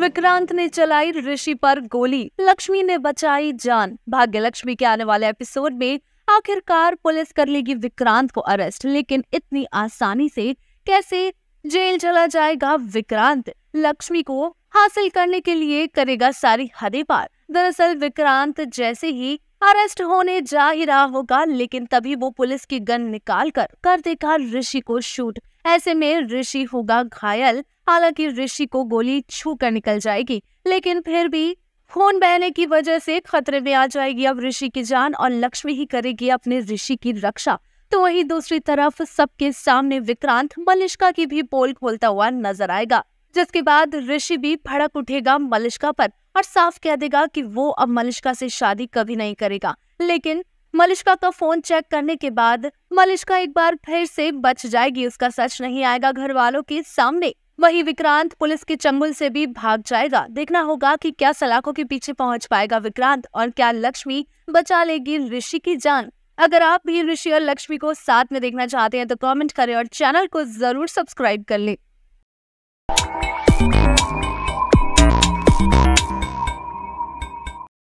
विक्रांत ने चलाई ऋषि पर गोली लक्ष्मी ने बचाई जान भाग्य लक्ष्मी के आने वाले एपिसोड में आखिरकार पुलिस कर लेगी विक्रांत को अरेस्ट लेकिन इतनी आसानी से कैसे जेल चला जाएगा विक्रांत लक्ष्मी को हासिल करने के लिए करेगा सारी हदे पार दरअसल विक्रांत जैसे ही अरेस्ट होने जा ही रहा होगा लेकिन तभी वो पुलिस की गन निकाल कर कर देगा ऋषि को शूट ऐसे में ऋषि होगा घायल हालांकि ऋषि को गोली छू कर निकल जाएगी लेकिन फिर भी खून बहने की वजह से खतरे में आ जाएगी अब ऋषि की जान और लक्ष्मी ही करेगी अपने ऋषि की रक्षा तो वही दूसरी तरफ सबके सामने विक्रांत मलिश्का की भी पोल खोलता हुआ नजर आएगा जिसके बाद ऋषि भी भड़क उठेगा मलिश्का पर और साफ कह देगा कि वो अब मलिश्का से शादी कभी नहीं करेगा लेकिन मलिश्का का फोन चेक करने के बाद मलिश्का एक बार फिर से बच जाएगी उसका सच नहीं आएगा घर वालों के सामने वही विक्रांत पुलिस के चंगुल से भी भाग जाएगा देखना होगा कि क्या सलाखों के पीछे पहुंच पाएगा विक्रांत और क्या लक्ष्मी बचा लेगी ऋषि की जान अगर आप भी ऋषि और लक्ष्मी को साथ में देखना चाहते हैं तो कमेंट करें और चैनल को जरूर सब्सक्राइब कर लें